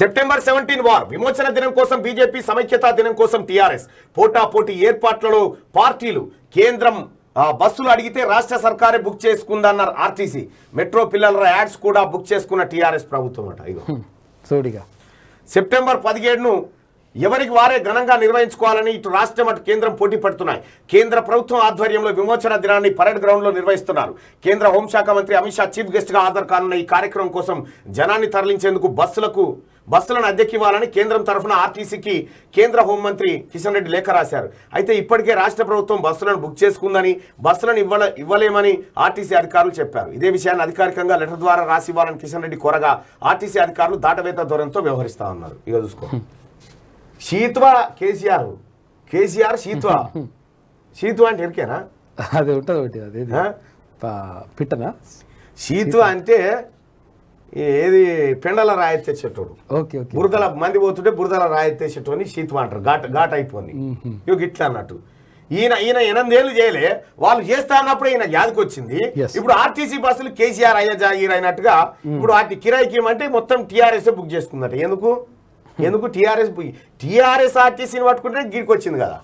September seventeen war విమోచన దినం కోసం బీజేపీ సమైక్యత దినం కోసం టీఆర్ఎస్ పోటీ ఏర్పాట్లలో పార్టీలు కేంద్రం బస్సులు అడిగితే రాష్ట్ర సర్కారే బుక్ చేసుకుందన్నారు ఆర్టీసీ మెట్రో పిల్లల యాడ్స్ కూడా బుక్ చేసుకున్న టీఆర్ఎస్ ప్రభుత్వం అట సెప్టెంబర్ పదిహేడును ఎవరికి వారే ఘనంగా నిర్వహించుకోవాలని ఇటు రాష్ట్రం అటు కేంద్రం పోటీ పడుతున్నాయి కేంద్ర ప్రభుత్వం ఆధ్వర్యంలో విమోచన దినాన్ని పరేడ్ గ్రౌండ్లో నిర్వహిస్తున్నారు కేంద్ర హోంశాఖ మంత్రి అమిత్ షా చీఫ్ గెస్ట్గా హాజరు కానున్న ఈ కార్యక్రమం కోసం జనాన్ని తరలించేందుకు బస్సులకు బస్సులను అద్దెకివ్వాలని కేంద్రం తరఫున ఆర్టీసీకి కేంద్ర హోంమంత్రి కిషన్ రెడ్డి లేఖ రాశారు అయితే ఇప్పటికే రాష్ట్ర ప్రభుత్వం బస్సులను బుక్ చేసుకుందని బస్సులను ఇవ్వ ఇవ్వలేమని ఆర్టీసీ అధికారులు చెప్పారు ఇదే విషయాన్ని అధికారికంగా లెటర్ ద్వారా రాసి ఇవ్వాలని కిషన్ రెడ్డి కోరగా ఆర్టీసీ అధికారులు దాటవేత ధోరణితో వ్యవహరిస్తా ఉన్నారు ఇక చూసుకో సీత్వా కేసీఆర్ కేసీఆర్ సీత్వా సీత్వా అంటే ఎరికేనా అది ఉంటుంది ఒకటి అది పిట్టనా సీత్వా అంటే ఏది పెండల రాయి ఓకే బురదల మంది పోతుంటే బురదల రాయి తెచ్చేటోని సీత్వా అంటారు ఘాట్ ఘాట్ అయిపోయింది ఇక ఇట్లా అన్నట్టు ఈయన ఈయన ఎనిమిదేళ్ళు చేయలే వాళ్ళు చేస్తా అన్నప్పుడు ఈయన యాదకి వచ్చింది ఇప్పుడు ఆర్టీసీ బస్సులు కేసీఆర్ అయ్యా జాగీర్ అయినట్టుగా ఇప్పుడు వాటి కిరాయికి అంటే మొత్తం టీఆర్ఎస్ బుక్ చేసుకుందట ఎందుకు ఎందుకు టీఆర్ఎస్ టీఆర్ఎస్ ఆర్టీసీని పట్టుకుంటే గీడికి వచ్చింది కదా